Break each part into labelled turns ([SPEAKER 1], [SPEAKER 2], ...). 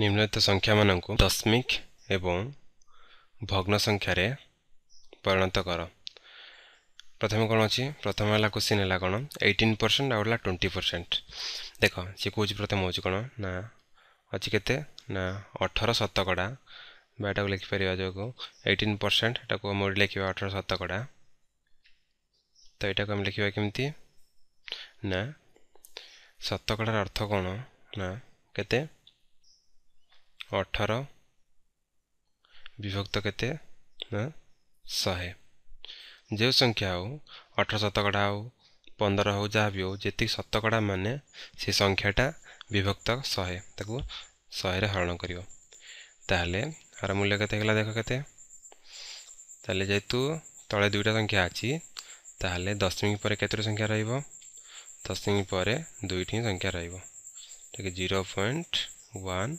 [SPEAKER 1] ନିମ୍ନଲିଖିତ ସଂଖ୍ୟାମାନଙ୍କୁ ଦଶମିକ ଏବଂ ଭଗ୍ନ ସଂଖ୍ୟାରେ ପରିଣତ କର ପ୍ରଥମେ କ'ଣ ଅଛି ପ୍ରଥମେ ହେଲା କୋଶ୍ଚିନ୍ ହେଲା କ'ଣ ଏଇଟିନ୍ ପରସେଣ୍ଟ ଆଉ ହେଲା ଟ୍ୱେଣ୍ଟି ପରସେଣ୍ଟ ଦେଖ ସେ କହୁଛି ପ୍ରଥମେ ହେଉଛି କ'ଣ ନା ଅଛି କେତେ ନା ଅଠର ଶତକଡ଼ା ବା ଏଟାକୁ ଲେଖିପାରିବା ଯୋଗୁଁ ଏଇଟିନ୍ ପରସେଣ୍ଟ ଏଟାକୁ ମୋଡ଼ି ଲେଖିବା ଅଠର ଶତକଡ଼ା ତ ଏଇଟାକୁ ଆମେ ଲେଖିବା କେମିତି ନା ଶତକଡ଼ାର ଅର୍ଥ କ'ଣ ନା କେତେ अठर विभक्त के शहे जो संख्या हो अठर शतकड़ा हो पंदर हो जहाँ भी हो जी शतकड़ा मान से संख्याटा विभक्त शहे शहे हरण कर मूल्य कतला देख के जेहेतु तले दुईटा संख्या अच्छी तेल दशमी पर कतोटी संख्या रशमी पर दुईट संख्या रीरो पॉइंट वन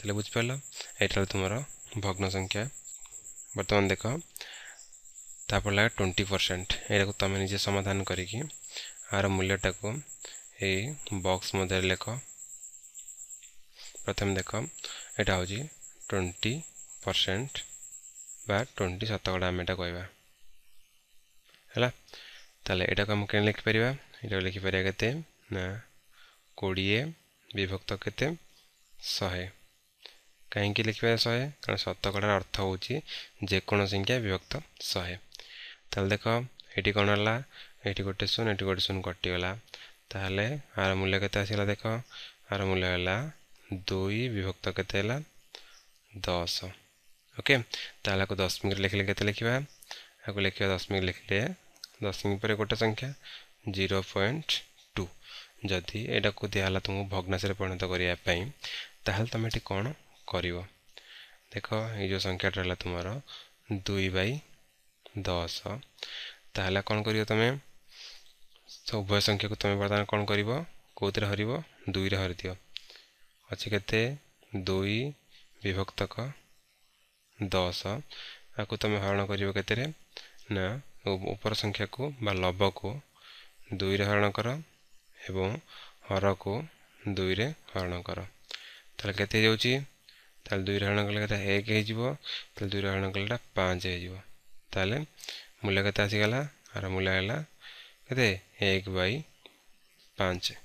[SPEAKER 1] তাহলে বুঝতে পারলা এটা হলো তোমার ভগ্ন সংখ্যা বর্তমান দেখ তারপর লাগা টোয়েন্টি পরসেন্ট এটাকে তুমি নিজে সমাধান করিকি আর মূল্যটা এই বক্স মধ্যে লেখ প্রথমে দেখ এটা হচ্ছে টোয়েন্টি পরসেন্ট বা টোয়েন্টি শতকড়া আমি এটা কহবা ହେଲା ତାହେଲେ ଏଇଟାକୁ ଆମେ କେମିତି ଲେଖିପାରିବା ଏଇଟାକୁ ଲେଖିପାରିବା କେତେ ନା କୋଡ଼ିଏ ବିଭକ୍ତ କେତେ ଶହେ कहीं लिखा शहे कारण शतकड़ अर्थ हो संख्या विभक्त शहे तो देख ये कौन है गोटे शून्य गोटे शून कटिगला तालोले आर मूल्य के देख आर मूल्य है दुई विभक्त के दस ओके ताला को दशमिक लिखले के लिखा आपको लिखा दशमिक लिखले दशमिक पर गोटे संख्या जीरो पॉइंट टू जदि यू दिहला तुमको भग्नाशे परिणत करने तुम कौन कर देख यो संख्या तुम दुई बै दस ताल कौन कर तुम उभय संख्या को तुम बर्तमान कौन कर कौती हर दुई हर दि अच्छे के दुई विभक्त दस आपको तुम हरण कर ना ऊपर संख्या को बा लब को दुई हरण कर एवं हर को दुई हरण कर तो के ତାହେଲେ ଦୁଇ ଡାହାଣ କଥା ଏକ ହେଇଯିବ ତାହେଲେ ଦୁଇ ଡାହାଣ କଲାଟା ପାଞ୍ଚ ହେଇଯିବ ତାହେଲେ ମୂଲ୍ୟ କେତେ ଆସିଗଲା ଆର ମୂଲ୍ୟ ହେଲା କେତେ ଏକ ବାଇ ପାଞ୍ଚ